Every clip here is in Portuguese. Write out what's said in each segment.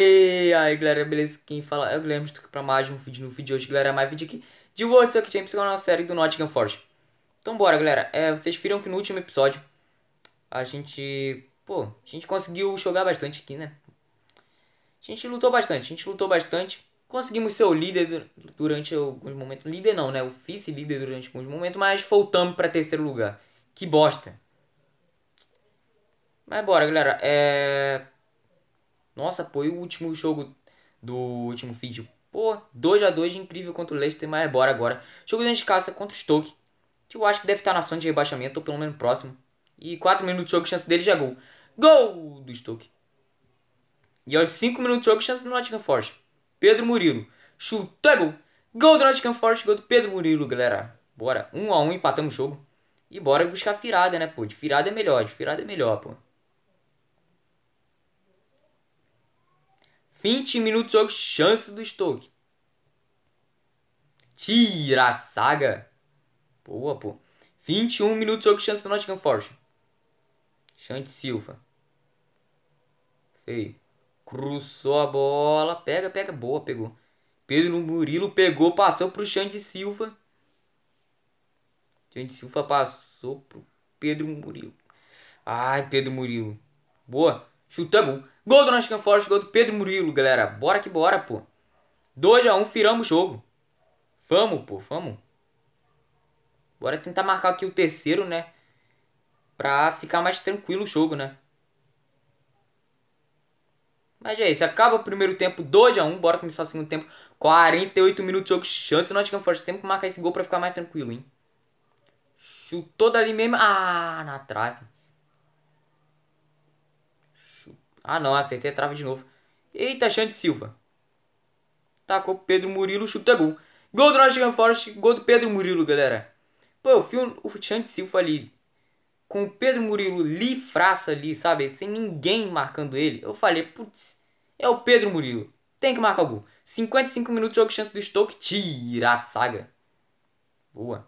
E aí galera, beleza? Quem fala é o Guilherme, estou aqui para mais um vídeo no vídeo de hoje, galera, é mais vídeo aqui de World Soccer é uma série do Nottingham Forge. Então bora galera, é, vocês viram que no último episódio a gente, pô, a gente conseguiu jogar bastante aqui, né? A gente lutou bastante, a gente lutou bastante, conseguimos ser o líder durante alguns momentos, líder não né, o vice-líder durante alguns momentos, mas voltamos para terceiro lugar, que bosta! Mas bora galera, é... Nossa, pô, e o último jogo do último vídeo? Pô, 2 a 2 incrível contra o Leicester, mas é bora agora. Jogo dentro de casa é contra o Stoke, que eu acho que deve estar na zona de rebaixamento, ou pelo menos próximo. E 4 minutos de jogo, chance dele já é gol. Gol do Stoke. E aos 5 minutos de jogo, chance do Nottingham Forest. Pedro Murilo. Chutou é gol. Gol do Nottingham Forest, gol do Pedro Murilo, galera. Bora. 1 um a 1 um, empatamos o jogo. E bora buscar firada, né, pô? De firada é melhor, de firada é melhor, pô. 20 minutos sobre chance do Stoke. Tira a saga. Boa, pô. 21 minutos sobre chance do Nottingham Forest. Chante Silva. Feio. Cruzou a bola. Pega, pega. Boa, pegou. Pedro Murilo pegou, passou pro Xande Silva. Xande Silva passou pro Pedro Murilo. Ai, Pedro Murilo. Boa. Chuta gol. Gol do Nottingham Forest, gol do Pedro Murilo, galera. Bora que bora, pô. 2x1, um, firamos o jogo. Vamos, pô, vamos. Bora tentar marcar aqui o terceiro, né? Pra ficar mais tranquilo o jogo, né? Mas é isso, acaba o primeiro tempo 2x1, um, bora começar o segundo tempo. 48 minutos de jogo, chance do Nottingham Forest. Tempo que marcar esse gol pra ficar mais tranquilo, hein? Chutou dali mesmo. Ah, na trave. Ah não, acertei a trava de novo. Eita, Xande Silva. Tacou Pedro Murilo, chuta gol. Gol do Nottingham Forest, gol do Pedro Murilo, galera. Pô, eu vi o Xande Silva ali com o Pedro Murilo li fraca ali, sabe? Sem ninguém marcando ele. Eu falei, putz, é o Pedro Murilo. Tem que marcar o gol. 55 minutos, jogo chance do Stoke. Tira a saga. Boa.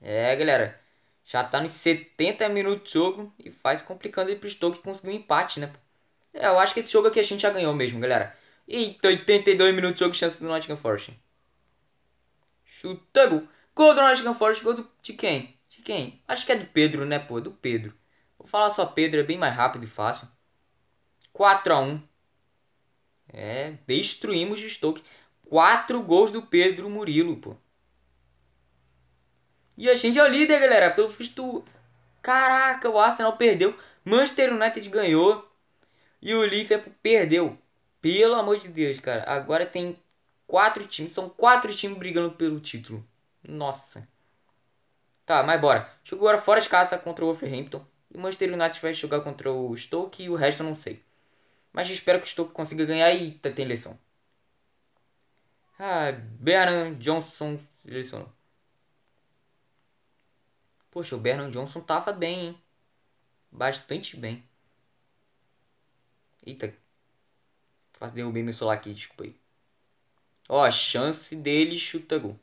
É, galera. Já tá nos 70 minutos de jogo e faz complicando aí pro Stoke conseguir um empate, né? É, eu acho que esse jogo aqui a gente já ganhou mesmo, galera. Eita, 82 minutos de jogo, chance do Nottingham Forest. Chutando. Gol do Nottingham Forest, gol do... de quem? De quem? Acho que é do Pedro, né, pô? É do Pedro. Vou falar só Pedro, é bem mais rápido e fácil. 4x1. É, destruímos o Stoke. 4 gols do Pedro Murilo, pô. E a gente é o líder, galera. Pelo visto, caraca, o Arsenal perdeu. Manchester United ganhou. E o Liverpool perdeu. Pelo amor de Deus, cara. Agora tem quatro times. São quatro times brigando pelo título. Nossa. Tá, mas bora. chegou agora fora de casa contra o Wolverhampton. E o Manchester United vai jogar contra o Stoke e o resto eu não sei. Mas espero que o Stoke consiga ganhar e tem eleição. Ah, Bernard Johnson selecionou. Poxa, o Bernard Johnson tava bem, hein? Bastante bem. Eita. Quase derrubei meu celular aqui, desculpa aí. Ó, a chance dele chuta gol.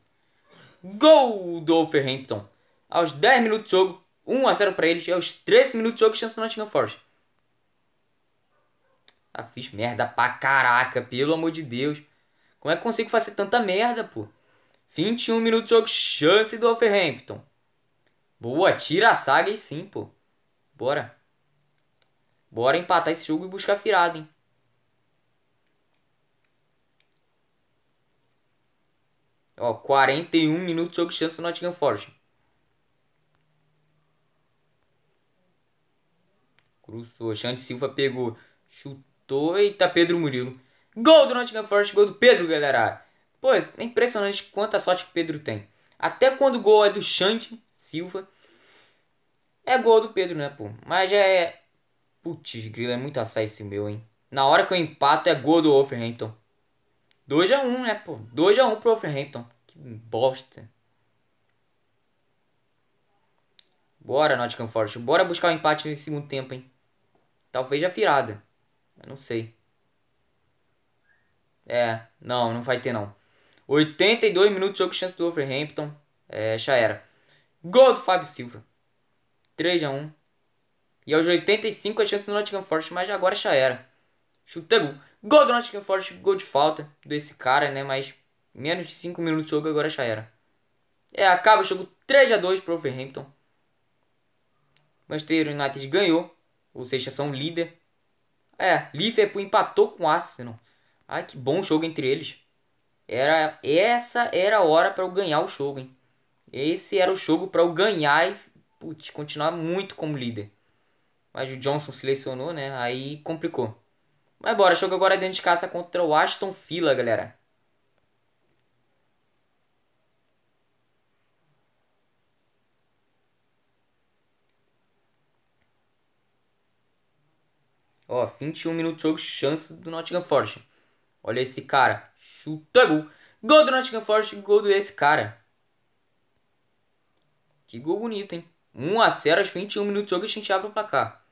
Gol do Wolverhampton. Aos 10 minutos de jogo, 1 a 0 pra eles. E aos 13 minutos de jogo, chance do Nottingham Forest. Ah, fiz merda pra caraca, pelo amor de Deus. Como é que consigo fazer tanta merda, pô? 21 minutos de jogo, chance do Wolverhampton. Boa, tira a saga e sim, pô. Bora. Bora empatar esse jogo e buscar a virada, hein? Ó, 41 minutos jogo de chance no Nottingham Forge Cruzou. Xande Silva pegou. Chutou. Eita, Pedro Murilo. Gol do Nottingham Forest. Gol do Pedro, galera. Pois, é impressionante quanta sorte que o Pedro tem. Até quando o gol é do Xande, Silva. É gol do Pedro, né, pô? Mas já é. Putz, grilo, é muito assar esse meu, hein? Na hora que eu empato, é gol do Wolverhampton. 2x1, um, né, pô? 2x1 um pro Wolverhampton. Que bosta. Bora, Nottingham Forest. Bora buscar o um empate nesse segundo tempo, hein? Talvez a virada. Eu não sei. É, não, não vai ter não. 82 minutos de jogo chance do Wolverhampton. É, já era. Gol do Fábio Silva. 3 x 1 E aos 85 a chance do Nottingham Forest, mas agora já era. Chuta gol. Gol do Nottingham Forest, gol de falta desse cara, né? Mas menos de 5 minutos de jogo agora já era. É, acaba o jogo 3 x 2 para o Overhampton. Manchester United ganhou, ou seja, são líder. É, Liverpool empatou com o Arsenal. Ai, que bom jogo entre eles. Era essa era a hora para eu ganhar o jogo, hein? Esse era o jogo para eu ganhar e putz, continuar muito como líder. Mas o Johnson se lesionou, né? Aí complicou. Mas bora, jogo agora é dentro de casa contra o Aston Villa, galera. Ó, 21 minutos de jogo, chance do Nottingham Forest. Olha esse cara. Chuta gol. Gol do Nottingham Forest, gol desse cara. Que gol bonito, hein? 1 a 0 aos 21 minutos de jogo a gente abre o placar.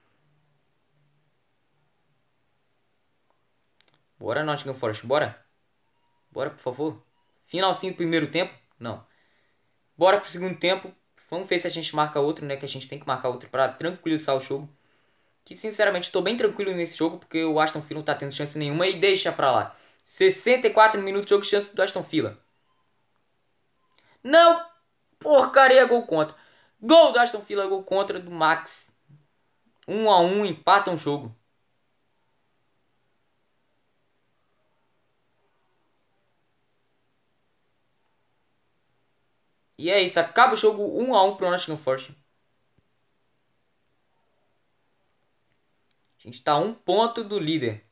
Bora, Nottingham Forest, bora. Bora, por favor. Finalzinho do primeiro tempo? Não. Bora pro segundo tempo. Vamos ver se a gente marca outro, né? Que a gente tem que marcar outro para tranquilizar o jogo. Que sinceramente estou bem tranquilo nesse jogo porque o Aston Villa não tá tendo chance nenhuma e deixa pra lá. 64 minutos de jogo, chance do Aston Villa. Não! Porcaria, é gol contra. Gol do Aston Villa, gol contra do Max. 1 um a 1 um, empatam um o jogo. E é isso, acaba o jogo 1 um a 1 um pro Nottingham Forest. A gente tá a um ponto do líder.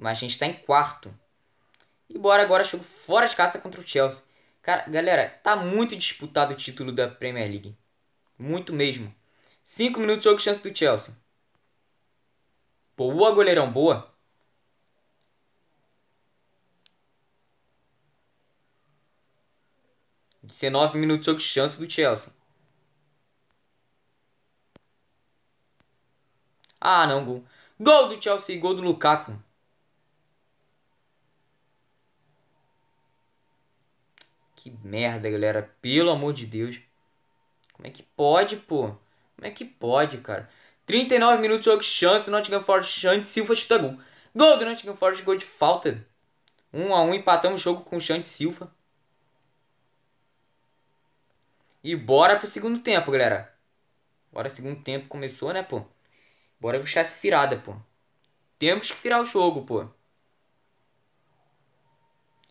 Mas a gente tá em quarto. E bora agora jogo fora de casa contra o Chelsea. Cara, galera, tá muito disputado o título da Premier League. Muito mesmo. 5 minutos de chance do Chelsea. Boa, goleirão, boa. De 19 minutos de chance do Chelsea. Ah, não, gol. Gol do Chelsea, gol do Lukaku. Que merda, galera. Pelo amor de Deus. Como é que pode, pô? Como é que pode, cara? 39 minutos, jogo chance, Nottingham Forest chance, Silva chuta gol. Gol do Nottingham Forest, gol de falta. 1 um a 1 um, empatamos o jogo com o Chante Silva. E bora pro segundo tempo, galera. Bora, segundo tempo começou, né, pô? Bora buscar essa virada, pô. Temos que virar o jogo, pô.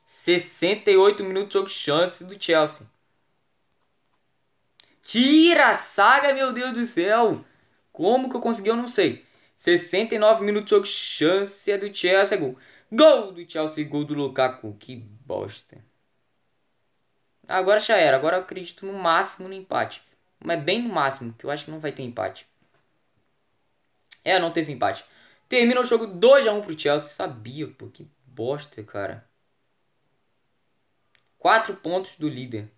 68 minutos de chance do Chelsea. Tira a saga, meu Deus do céu! Como que eu consegui, eu não sei. 69 minutos de chance é do Chelsea, gol. Gol do Chelsea, gol do Lukaku. Que bosta. Agora já era. Agora eu acredito no máximo no empate. Mas é bem no máximo, que eu acho que não vai ter empate. É, não teve empate. Termina o jogo 2x1 pro Chelsea. Sabia, pô. Que bosta, cara. 4 pontos do líder.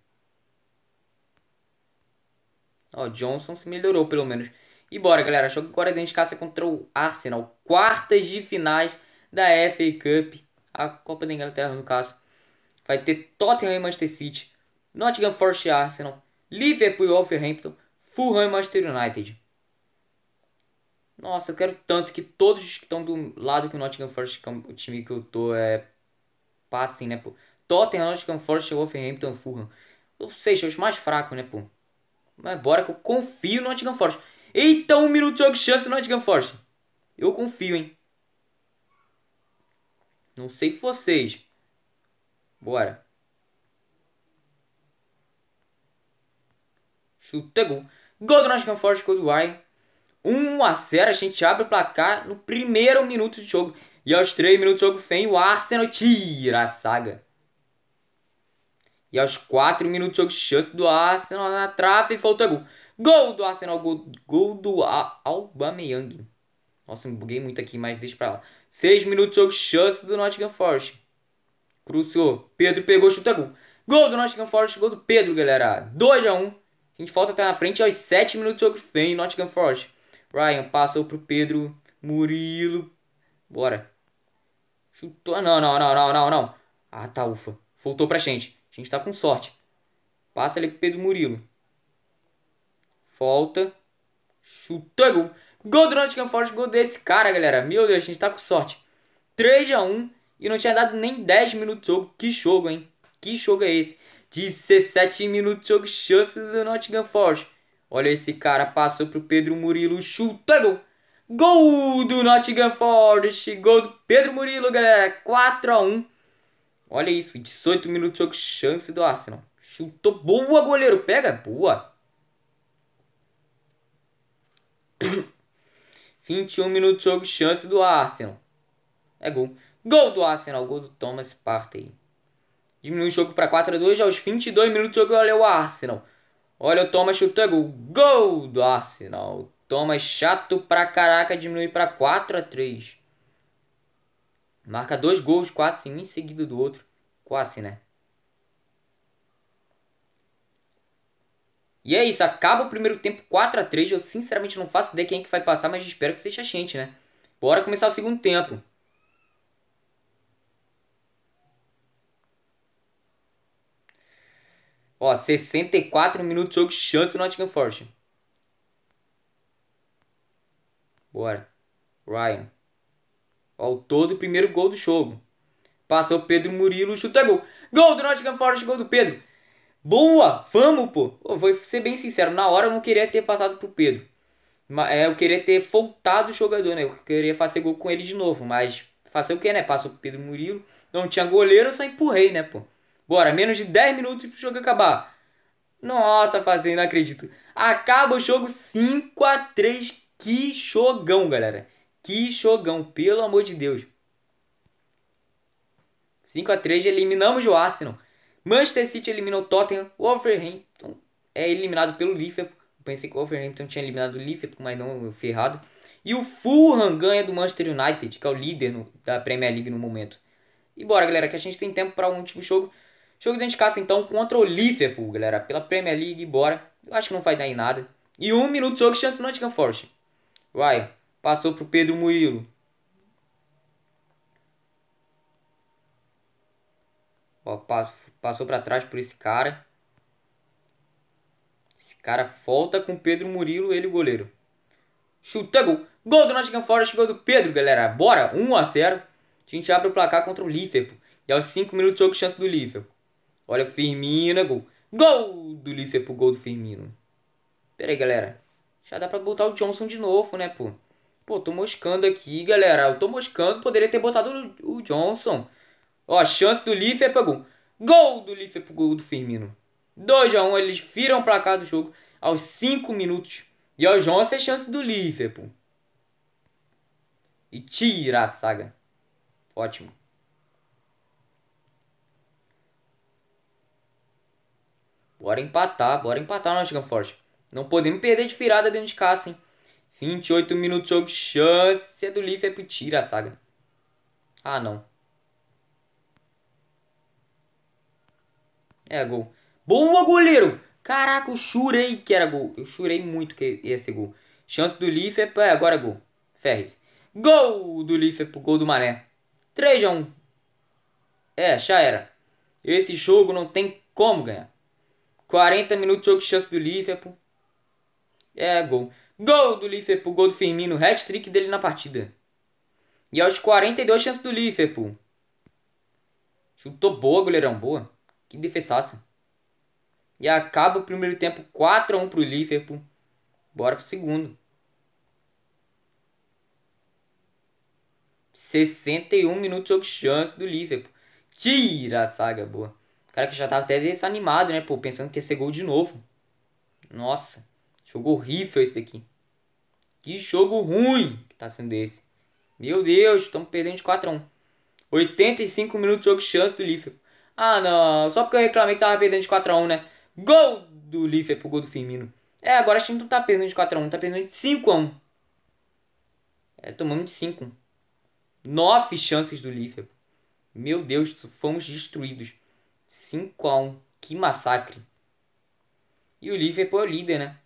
Ó, Johnson se melhorou pelo menos. E bora, galera. Jogo agora dentro é de casa contra o Arsenal. Quartas de finais da FA Cup. A Copa da Inglaterra, no caso. Vai ter Tottenham e Manchester City. Nottingham Forest e Arsenal. Liverpool e Wolverhampton. Fulham e Manchester United. Nossa, eu quero tanto que todos que estão do lado que o Nottingham Forest, que o é time que eu tô, é, passem, né? Tottenham, Nottingham Forest, Wolverhampton, Fulham. Ou seja, os mais fracos, né, pô? Mas bora que eu confio no Nottingham Forest. Eita, um minuto de jogo chance no Nottingham Forest. Eu confio, hein? Não sei vocês. Bora. Chuta gol. Gol do Nottingham Forest gol do Bayern. 1 a 0 a gente abre o placar no primeiro minuto de jogo. E aos 3 minutos de jogo vem o Arsenal tira a saga. E aos 4 minutos de jogo, chance do Arsenal na trave e falta gol. Gol do Arsenal, gol, gol do A Aubameyang. Nossa, me buguei muito aqui, mas deixa pra lá. 6 minutos de jogo, chance do Nottingham Forest. Cruzou, Pedro pegou, chuta gol. Gol do Nottingham Forest, gol do Pedro, galera. 2x1. Um. A gente falta até na frente aos 7 minutos de jogo, feio Nottingham Forest. Ryan passou pro Pedro, Murilo. Bora. Chutou, não, não, não, não, não, não. Ah, tá, ufa. Voltou pra gente. A gente está com sorte. Passa ali pro Pedro Murilo. Falta. Chuta. É gol. Gol do Nottingham Forest. Gol desse cara, galera. Meu Deus, a gente tá com sorte. 3x1. E não tinha dado nem 10 minutos de jogo. Que jogo, hein? Que jogo é esse? 17 minutos de jogo. Chance do Nottingham Forest. Olha esse cara. Passou pro Pedro Murilo. Chuta. É gol. Gol do Nottingham Forest. Gol do Pedro Murilo, galera. 4x1. Olha isso, 18 minutos de jogo, chance do Arsenal. Chutou, boa goleiro, pega, boa. 21 minutos de jogo, chance do Arsenal. É gol. Gol do Arsenal, gol do Thomas Partey. Diminui o jogo para 4 a 2 aos 22 minutos de jogo, olha o Arsenal. Olha o Thomas chutou, é gol. Gol do Arsenal. Thomas chato pra caraca, diminui para 4 a 3 Marca dois gols quase um em seguida do outro. Quase, né? E é isso, acaba o primeiro tempo 4 a 3 Eu sinceramente não faço ideia quem é que vai passar, mas espero que seja gente, né? Bora começar o segundo tempo. Ó, 64 minutos jogo, chance no Nottingham Forest. Bora. Ryan autor do primeiro gol do jogo. Passou Pedro Murilo, chuta gol. Gol do Nottingham Forest, gol do Pedro. Boa, vamos, pô. Eu vou ser bem sincero, na hora eu não queria ter passado pro Pedro. É, eu queria ter voltado o jogador, né? Eu queria fazer gol com ele de novo, mas fazer o que, né? Passou pro Pedro Murilo, não tinha goleiro, eu só empurrei, né, pô. Bora, menos de 10 minutos pro jogo acabar. Nossa, fazendo, não acredito. Acaba o jogo 5 a 3 que jogão, galera. Que jogão, pelo amor de Deus. 5 a 3 eliminamos o Arsenal. Manchester City eliminou o Tottenham. O Wolverhampton é eliminado pelo Liverpool. Pensei que o Wolverhampton tinha eliminado o Liverpool, mas não, eu fui errado. E o Fulham ganha do Manchester United, que é o líder no, da Premier League no momento. E bora, galera, que a gente tem tempo para um último jogo. Jogo dentro de casa, então, contra o Liverpool, galera, pela Premier League, bora. Eu acho que não vai dar em nada. E um minuto de jogo, chance do Nottingham Forest. Vai. Passou para o Pedro Murilo. Ó, passou para trás por esse cara. Esse cara falta com o Pedro Murilo, ele o goleiro. Chuta gol. Gol do Nottingham Forest, gol do Pedro, galera. Bora, 1 a 0. A gente abre o placar contra o Liverpool. E aos 5 minutos jogo chance do Liverpool. Olha o Firmino, gol. Gol do Liverpool, gol do Firmino. Pera aí, galera. Já dá pra botar o Johnson de novo, né, pô? Pô, tô moscando aqui, galera. Eu tô moscando, poderia ter botado o, Johnson. Ó, chance do Liverpool. É gol do é pro gol do Firmino. 2x1, um, eles viram o placar do jogo aos 5 minutos. E o Johnson é chance do Liverpool. E tira a saga. Ótimo. Bora empatar, bora empatar nós, Gunforce. Não podemos perder de virada dentro de casa, hein. 28 minutos sob chance do pro Tira a saga. Ah, não. É gol. Boa, goleiro! Caraca, eu chorei que era gol. Eu chorei muito que ia ser gol. Chance do Leaf É, agora gol. Ferris. Gol do é pro Gol do Mané. 3x1. É, já era. Esse jogo não tem como ganhar. 40 minutos jogo chance do Liverpool. É, gol. Gol do Liverpool, gol do Firmino, hat-trick dele na partida. E aos 42 chances do Liverpool. Chutou boa, goleirão, boa. Que defesaça. E acaba o primeiro tempo 4 a 1 pro Liverpool. Bora pro segundo. 61 minutos de chance do Liverpool. Tira a saga, boa. O cara que já tava até desanimado, né, pô? Pensando que ia ser gol de novo. Nossa. Jogou horrível esse daqui. Que jogo ruim que tá sendo esse. Meu Deus, estamos perdendo de 4x1. 85 minutos de jogo chance do Liverpool. Ah, não. Só porque eu reclamei que tava perdendo de 4x1, né? Gol do Liverpool, gol do Firmino. É, agora a gente não tá perdendo de 4x1, tá perdendo de 5x1. É, tomamos de 5. 9 chances do Liverpool. Meu Deus, fomos destruídos. 5x1. Que massacre. E o Liverpool é o líder, né?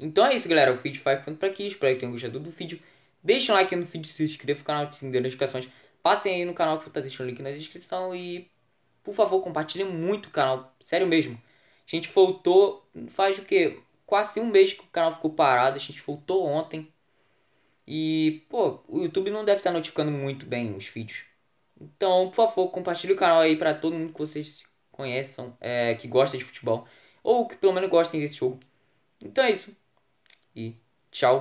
Então é isso, galera. O vídeo vai ficando por aqui. Espero que tenham gostado do vídeo. deixe um like no vídeo, se inscreva no canal, ative notificações. Passem aí no canal que eu estou deixando o link na descrição. E, por favor, compartilhem muito o canal. Sério mesmo. A gente voltou faz o quê? Quase um mês que o canal ficou parado. A gente voltou ontem. E, pô, o YouTube não deve estar notificando muito bem os vídeos. Então, por favor, compartilhe o canal aí para todo mundo que vocês conheçam, é, que gosta de futebol. Ou que pelo menos gostem desse jogo. Então é isso e tchau!